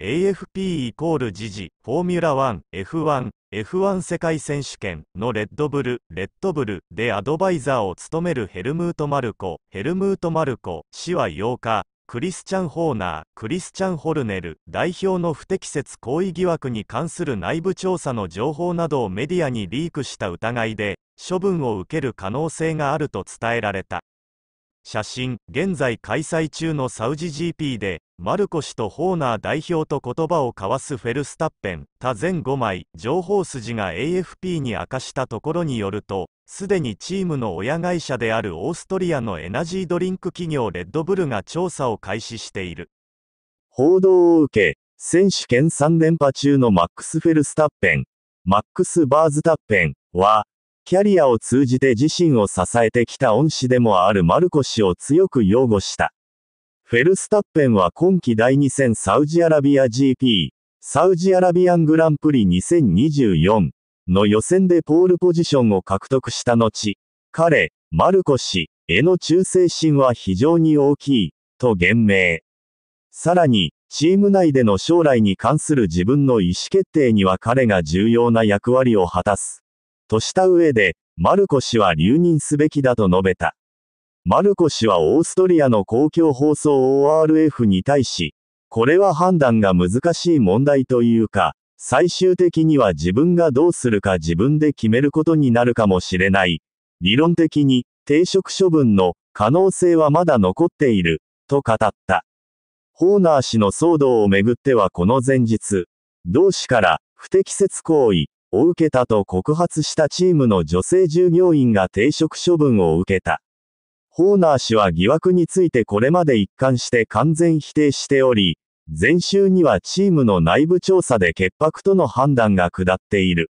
AFP イコール時事、フォーミュラ 1F1、F1 世界選手権のレッドブル、レッドブルでアドバイザーを務めるヘルムート・マルコ、ヘルムート・マルコ氏は8日、クリスチャン・ホーナー、クリスチャン・ホルネル代表の不適切行為疑惑に関する内部調査の情報などをメディアにリークした疑いで、処分を受ける可能性があると伝えられた。写真現在開催中のサウジ GP でマルコ氏とホーナー代表と言葉を交わすフェルスタッペン他全5枚情報筋が AFP に明かしたところによるとすでにチームの親会社であるオーストリアのエナジードリンク企業レッドブルが調査を開始している報道を受け選手権3連覇中のマックス・フェルスタッペンマックス・バーズタッペンはキャリアを通じて自身を支えてきた恩師でもあるマルコ氏を強く擁護した。フェルスタッペンは今季第2戦サウジアラビア GP、サウジアラビアングランプリ2024の予選でポールポジションを獲得した後、彼、マルコ氏への忠誠心は非常に大きい、と言明。さらに、チーム内での将来に関する自分の意思決定には彼が重要な役割を果たす。とした上で、マルコ氏は留任すべきだと述べた。マルコ氏はオーストリアの公共放送 ORF に対し、これは判断が難しい問題というか、最終的には自分がどうするか自分で決めることになるかもしれない。理論的に、停職処分の可能性はまだ残っている、と語った。ホーナー氏の騒動をめぐってはこの前日、同氏から不適切行為、を受けたと告発したチームの女性従業員が停職処分を受けた。ホーナー氏は疑惑についてこれまで一貫して完全否定しており、前週にはチームの内部調査で潔白との判断が下っている。